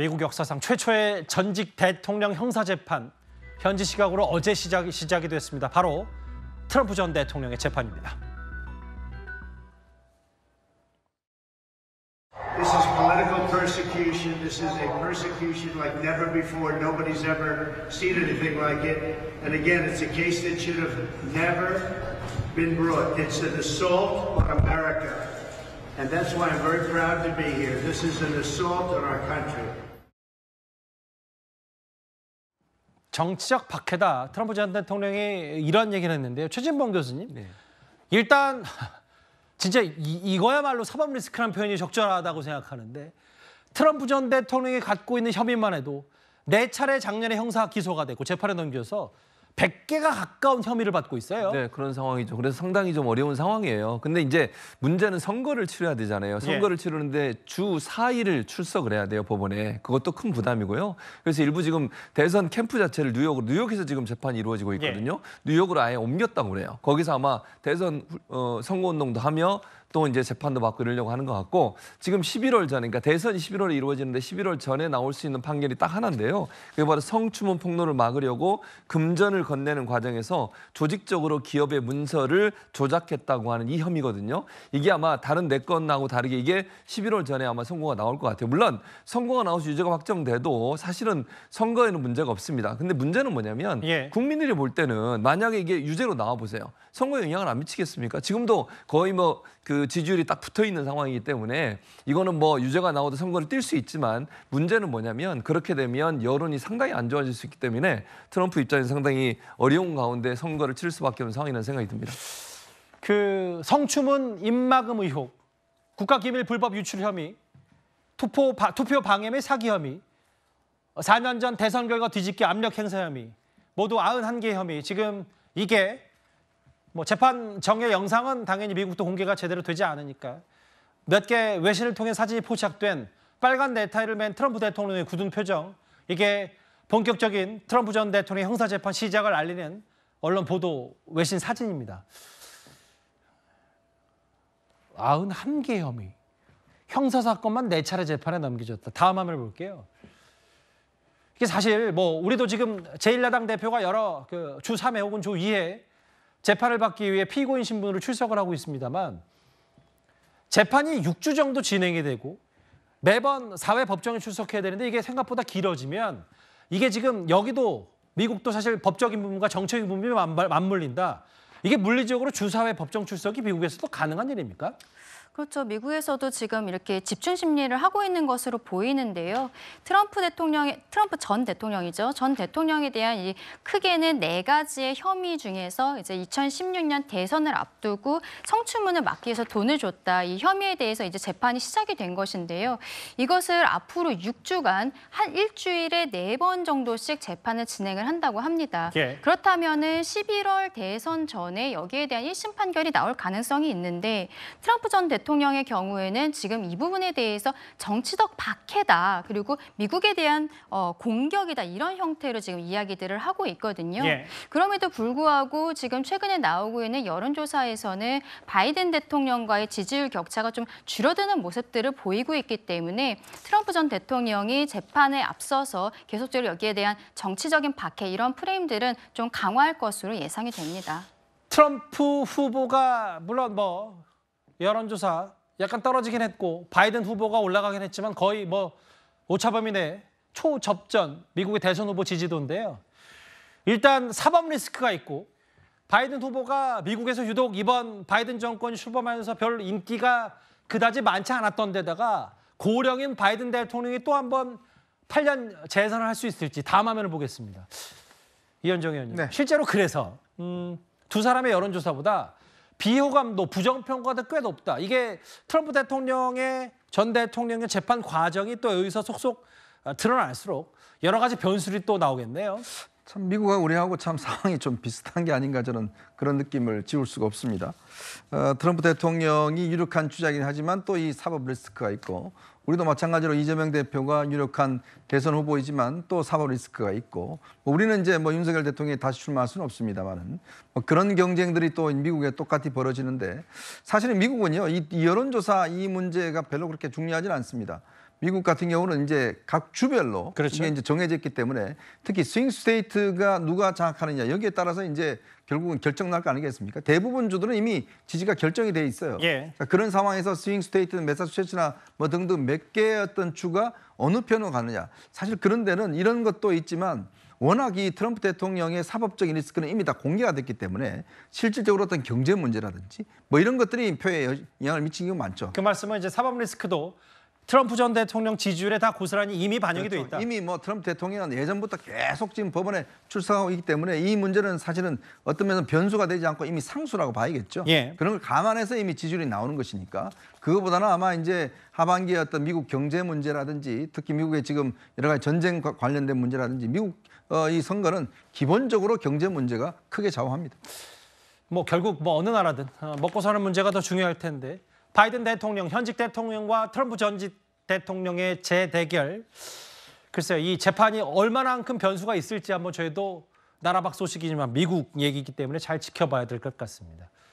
미국 역사상 최초의 전직 대통령 형사재판 현지 시각으로 어제 시작, 시작이 됐습니다. 바로 트럼프 전 대통령의 재판입니다. This is political persecution. This is a persecution like never before. Nobody's ever seen anything like it. And again, it's a case that should have never been brought. It's an assault on America. And that's why I'm very proud to be here. This is an assault on our country. 정치적 박해다. 트럼프 전 대통령이 이런 얘기를 했는데요. 최진범 교수님. 네. 일단 진짜 이, 거야말로 사법 리스크라는 표현이 적절하다고 생각하는데 트럼프 전 대통령이 갖고 있는 혐의만 해도 네 차례 작년에 형사 기소가 됐고 재판에 넘겨서 100개가 가까운 혐의를 받고 있어요. 네, 그런 상황이죠. 그래서 상당히 좀 어려운 상황이에요. 근데 이제 문제는 선거를 치러야 되잖아요. 예. 선거를 예. 치르는데 주 4일을 출석을 해야 돼요, 법원에. 그것도 큰 부담이고요. 그래서 일부 지금 대선 캠프 자체를 뉴욕으로 뉴욕에서 지금 재판이 이루어지고 있거든요. 예. 뉴욕으로 아예 옮겼다고 그래요. 거기서 아마 대선 어, 선거 운동도 하며 또 이제 재판도 받고 이러려고 하는 것 같고 지금 11월 전에 그러니까 대선이 11월에 이루어지는데 11월 전에 나올 수 있는 판결이 딱 하나인데요. 그게 바로 성추문 폭로를 막으려고 금전을 건네는 과정에서 조직적으로 기업의 문서를 조작했다고 하는 이 혐의거든요. 이게 아마 다른 내 건하고 다르게 이게 11월 전에 아마 선고가 나올 것 같아요. 물론 선고가 나와서 유죄가 확정돼도 사실은 선거에는 문제가 없습니다. 근데 문제는 뭐냐면 예. 국민들이 볼 때는 만약에 이게 유죄로 나와 보세요. 선거에 영향을 안 미치겠습니까? 지금도 거의 뭐그 지지율이 딱 붙어 있는 상황이기 때문에 이거는 뭐 유죄가 나오도 선거를 뛸 수 있지만 문제는 뭐냐면 그렇게 되면 여론이 상당히 안 좋아질 수 있기 때문에 트럼프 입장에서 상당히 어려운 가운데 선거를 치를 수밖에 없는 상황이라는 생각이 듭니다. 그 성추문 입막음 의혹, 국가기밀 불법 유출 혐의, 투표, 바, 투표 방해 및 사기 혐의, 4년 전 대선 결과 뒤집기 압력 행사 혐의, 모두 91개 혐의. 지금 이게 뭐 재판 정의 영상은 당연히 미국도 공개가 제대로 되지 않으니까 몇 개 외신을 통해 사진이 포착된 빨간 넥타이를 맨 트럼프 대통령의 굳은 표정 이게 본격적인 트럼프 전 대통령의 형사 재판 시작을 알리는 언론 보도 외신 사진입니다. 91개 혐의. 형사 사건만 네 차례 재판에 넘겨졌다. 다음 화면 볼게요. 이게 사실 뭐 우리도 지금 제1야당 대표가 여러 그주 3회 혹은 주 2회 재판을 받기 위해 피고인 신분으로 출석을 하고 있습니다만 재판이 6주 정도 진행이 되고 매번 사회 법정에 출석해야 되는데 이게 생각보다 길어지면 이게 지금 여기도 미국도 사실 법적인 부분과 정책인 부분이 맞물린다. 이게 물리적으로 주사회 법정 출석이 미국에서도 가능한 일입니까? 그렇죠. 미국에서도 지금 이렇게 집중 심리를 하고 있는 것으로 보이는데요. 트럼프 대통령, 트럼프 전 대통령이죠. 전 대통령에 대한 이 크게는 네 가지의 혐의 중에서 이제 2016년 대선을 앞두고 성추문을 막기 위해서 돈을 줬다. 이 혐의에 대해서 이제 재판이 시작이 된 것인데요. 이것을 앞으로 6주간 한 일주일에 네 번 정도씩 재판을 진행을 한다고 합니다. 예. 그렇다면은 11월 대선 전에 여기에 대한 1심 판결이 나올 가능성이 있는데 트럼프 전 대통령 대통령의 경우에는 지금 이 부분에 대해서 정치적 박해다 그리고 미국에 대한 어, 공격이다 이런 형태로 지금 이야기들을 하고 있거든요. 예. 그럼에도 불구하고 지금 최근에 나오고 있는 여론조사에서는 바이든 대통령과의 지지율 격차가 좀 줄어드는 모습들을 보이고 있기 때문에 트럼프 전 대통령이 재판에 앞서서 계속적으로 여기에 대한 정치적인 박해 이런 프레임들은 좀 강화할 것으로 예상이 됩니다. 트럼프 후보가 물론 뭐 여론조사 약간 떨어지긴 했고 바이든 후보가 올라가긴 했지만 거의 뭐 오차범위 내 초접전 미국의 대선 후보 지지도인데요. 일단 사법 리스크가 있고 바이든 후보가 미국에서 유독 이번 바이든 정권이 출범하면서 별 인기가 그다지 많지 않았던 데다가 고령인 바이든 대통령이 또 한번 8년 재선을 할 수 있을지 다음 화면을 보겠습니다. 이현정 의원님. 네. 실제로 그래서 음, 두 사람의 여론조사보다 비호감도 부정평가도 꽤 높다. 이게 트럼프 대통령의 전 대통령의 재판 과정이 또 여기서 속속 아, 드러날수록 여러 가지 변수들이 또 나오겠네요. 참 미국과 우리하고 참 상황이 좀 비슷한 게 아닌가 저는 그런 느낌을 지울 수가 없습니다. 어, 트럼프 대통령이 유력한 주자이긴 하지만 또 이 사법 리스크가 있고 우리도 마찬가지로 이재명 대표가 유력한 대선 후보이지만 또 사법 리스크가 있고 뭐 우리는 이제 뭐 윤석열 대통령이 다시 출마할 수는 없습니다만은 뭐 그런 경쟁들이 또 미국에 똑같이 벌어지는데 사실은 미국은요 이, 이 여론조사 이 문제가 별로 그렇게 중요하지는 않습니다. 미국 같은 경우는 이제 각 주별로 그렇죠. 이게 이제 정해졌기 때문에 특히 스윙 스테이트가 누가 장악하느냐 여기에 따라서 이제 결국은 결정 날거 아니겠습니까? 대부분 주들은 이미 지지가 결정이 돼 있어요. 예. 그러니까 그런 상황에서 스윙 스테이트는 매사추세츠나 뭐 등등 몇 개의 어떤 주가 어느 편으로 가느냐. 사실 그런 데는 이런 것도 있지만 워낙 이 트럼프 대통령의 사법적인 리스크는 이미 다 공개가 됐기 때문에 실질적으로 어떤 경제 문제라든지 뭐 이런 것들이 표에 영향을 미치는 경우 많죠. 그 말씀은 이제 사법 리스크도 트럼프 전 대통령 지지율에 다 고스란히 이미 반영이 그렇죠. 돼 있다. 이미 뭐 트럼프 대통령은 예전부터 계속 지금 법원에 출석하고 있기 때문에 이 문제는 사실은 어떤 면에서 변수가 되지 않고 이미 상수라고 봐야겠죠. 예. 그런 걸 감안해서 이미 지지율이 나오는 것이니까 그거보다는 아마 이제 하반기에 어떤 미국 경제 문제라든지 특히 미국의 지금 여러 가지 전쟁 관련된 문제라든지 미국 어, 이 선거는 기본적으로 경제 문제가 크게 좌우합니다. 뭐 결국 뭐 어느 나라든 어, 먹고 사는 문제가 더 중요할 텐데 바이든 대통령, 현직 대통령과 트럼프 전직 대통령의 재대결. 글쎄요, 이 재판이 얼마나큰 변수가 있을지 한번 저희도 나라밖 소식이지만 미국 얘기이기 때문에 잘 지켜봐야 될 것 같습니다.